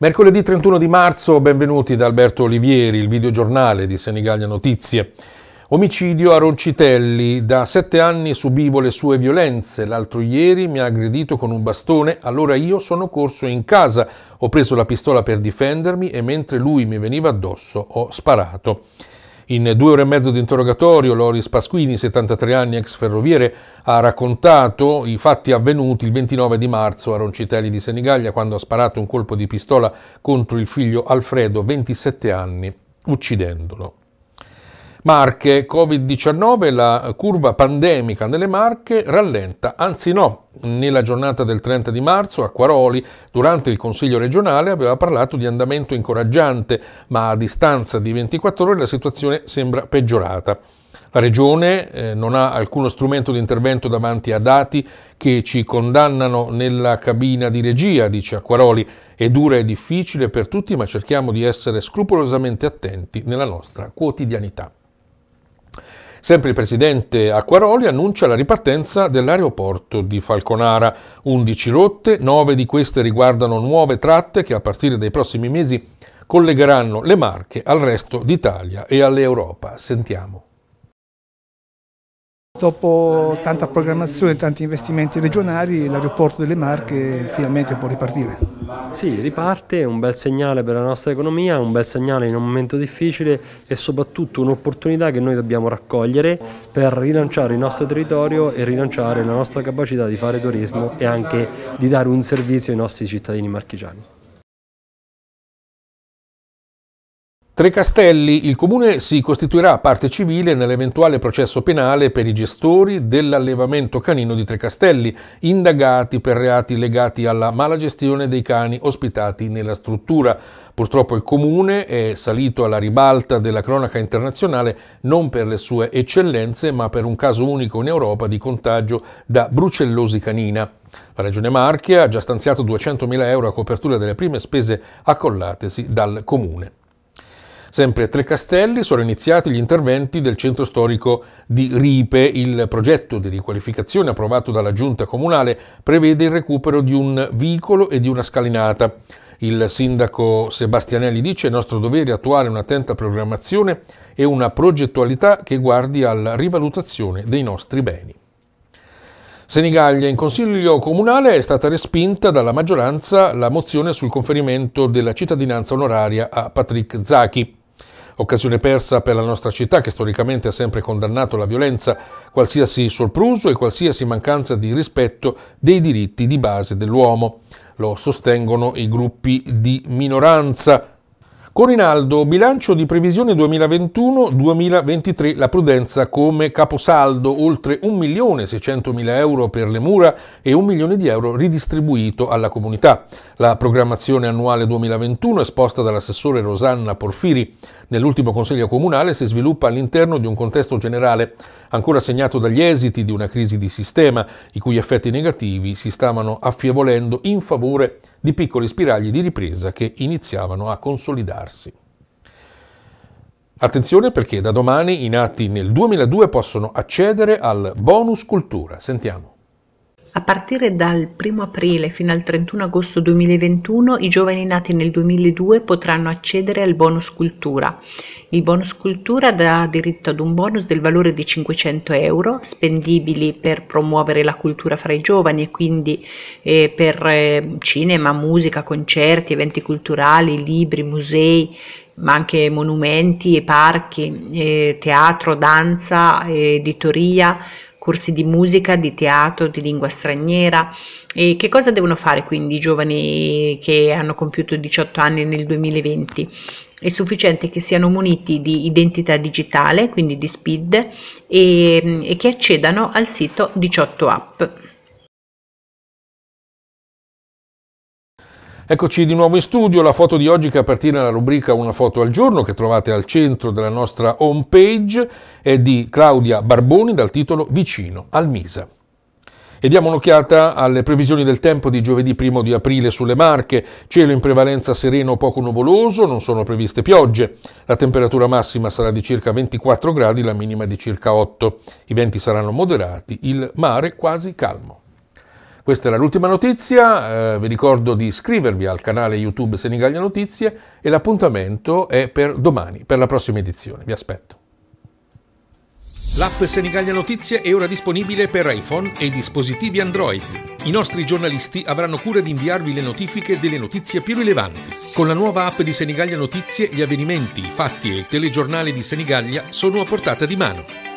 Mercoledì 31 di marzo, benvenuti da Alberto Olivieri, il videogiornale di Senigallia Notizie. Omicidio a Roncitelli. Da sette anni subivo le sue violenze. L'altro ieri mi ha aggredito con un bastone, allora io sono corso in casa. Ho preso la pistola per difendermi e mentre lui mi veniva addosso ho sparato. In due ore e mezzo di interrogatorio, Loris Pasquini, 73 anni, ex ferroviere, ha raccontato i fatti avvenuti il 29 di marzo a Roncitelli di Senigallia, quando ha sparato un colpo di pistola contro il figlio Alfredo, 27 anni, uccidendolo. Marche, Covid-19, la curva pandemica nelle Marche rallenta, anzi no, nella giornata del 30 di marzo a Quaroli, durante il Consiglio regionale, aveva parlato di andamento incoraggiante, ma a distanza di 24 ore la situazione sembra peggiorata. La Regione eh, non ha alcuno strumento di intervento davanti a dati che ci condannano nella cabina di regia, dice Acquaroli. È dura e difficile per tutti, ma cerchiamo di essere scrupolosamente attenti nella nostra quotidianità. Sempre il presidente Acquaroli annuncia la ripartenza dell'aeroporto di Falconara. 11 rotte, 9 di queste riguardano nuove tratte che a partire dai prossimi mesi collegheranno le Marche al resto d'Italia e all'Europa. Sentiamo. Dopo tanta programmazione e tanti investimenti regionali, l'aeroporto delle Marche finalmente può ripartire. Sì, riparte, un bel segnale per la nostra economia, un bel segnale in un momento difficile e soprattutto un'opportunità che noi dobbiamo raccogliere per rilanciare il nostro territorio e rilanciare la nostra capacità di fare turismo e anche di dare un servizio ai nostri cittadini marchigiani. Trecastelli, il comune si costituirà parte civile nell'eventuale processo penale per i gestori dell'allevamento canino di Trecastelli, indagati per reati legati alla mala gestione dei cani ospitati nella struttura. Purtroppo il comune è salito alla ribalta della cronaca internazionale non per le sue eccellenze, ma per un caso unico in Europa di contagio da brucellosi canina. La Regione Marchia ha già stanziato 200.000 euro a copertura delle prime spese accollatesi dal comune. Sempre a Trecastelli sono iniziati gli interventi del centro storico di Ripe. Il progetto di riqualificazione approvato dalla giunta comunale prevede il recupero di un vicolo e di una scalinata. Il sindaco Sebastianelli dice è nostro dovere attuare un'attenta programmazione e una progettualità che guardi alla rivalutazione dei nostri beni. Senigallia in consiglio comunale è stata respinta dalla maggioranza la mozione sul conferimento della cittadinanza onoraria a Patrick Zachi. Occasione persa per la nostra città che storicamente ha sempre condannato la violenza, qualsiasi sorpruso e qualsiasi mancanza di rispetto dei diritti di base dell'uomo. Lo sostengono i gruppi di minoranza con Rinaldo, bilancio di previsione 2021-2023, la prudenza come caposaldo, oltre 1.600.000 euro per le mura e 1 milione di euro ridistribuito alla comunità. La programmazione annuale 2021 esposta dall'assessore Rosanna Porfiri nell'ultimo Consiglio Comunale si sviluppa all'interno di un contesto generale ancora segnato dagli esiti di una crisi di sistema, i cui effetti negativi si stavano affievolendo in favore di piccoli spiragli di ripresa che iniziavano a consolidarsi. Attenzione perché da domani i nati nel 2002 possono accedere al bonus cultura. Sentiamo. A partire dal 1 aprile fino al 31 agosto 2021 i giovani nati nel 2002 potranno accedere al bonus cultura. Il bonus cultura dà diritto ad un bonus del valore di 500 euro spendibili per promuovere la cultura fra i giovani e quindi eh, per eh, cinema, musica, concerti, eventi culturali, libri, musei, ma anche monumenti e parchi, eh, teatro, danza, eh, editoria corsi di musica, di teatro, di lingua straniera. E che cosa devono fare quindi i giovani che hanno compiuto 18 anni nel 2020? È sufficiente che siano muniti di identità digitale, quindi di SPID, e, e che accedano al sito 18app. Eccoci di nuovo in studio, la foto di oggi che appartiene alla rubrica Una foto al giorno che trovate al centro della nostra home page è di Claudia Barboni dal titolo Vicino al Misa. E diamo un'occhiata alle previsioni del tempo di giovedì 1 di aprile sulle Marche. Cielo in prevalenza sereno o poco nuvoloso, non sono previste piogge. La temperatura massima sarà di circa 24 gradi, la minima di circa 8. I venti saranno moderati, il mare quasi calmo. Questa era l'ultima notizia, eh, vi ricordo di iscrivervi al canale YouTube Senigallia Notizie e l'appuntamento è per domani, per la prossima edizione. Vi aspetto. L'app Senigallia Notizie è ora disponibile per iPhone e dispositivi Android. I nostri giornalisti avranno cura di inviarvi le notifiche delle notizie più rilevanti. Con la nuova app di Senigallia Notizie gli avvenimenti, i fatti e il telegiornale di Senigallia sono a portata di mano.